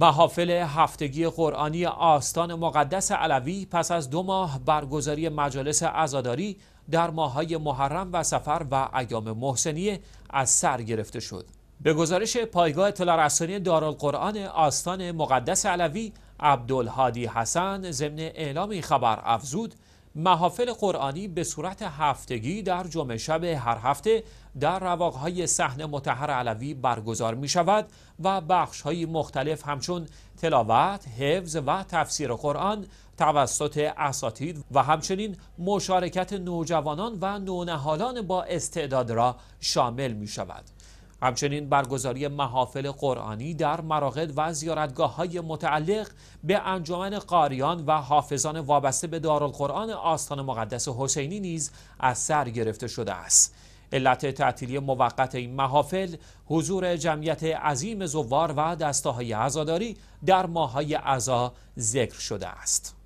محافل هفتگی قرآنی آستان مقدس علوی پس از دو ماه برگزاری مجالس عزاداری در ماهای محرم و سفر و ایام محسنیه از سر گرفته شد به گزارش پایگاه اطلاع رسانی دارالقرآن آستان مقدس علوی عبدالهادی حسن ضمن اعلام این خبر افزود محافل قرآنی به صورت هفتگی در جمعه شب هر هفته در رواقهای صحنه متحر علوی برگزار می شود و بخش های مختلف همچون تلاوت، حفظ و تفسیر قرآن توسط اساتید و همچنین مشارکت نوجوانان و نونهالان با استعداد را شامل می شود. همچنین برگزاری محافل قرآنی در مراقد و زیارتگاه های متعلق به انجمن قاریان و حافظان وابسته به دارالقرآن آستان مقدس حسینی نیز از سر گرفته شده است. علت تعطیلی موقت این محافل حضور جمعیت عظیم زوار و های عزاداری در ماهای عزا ذکر شده است.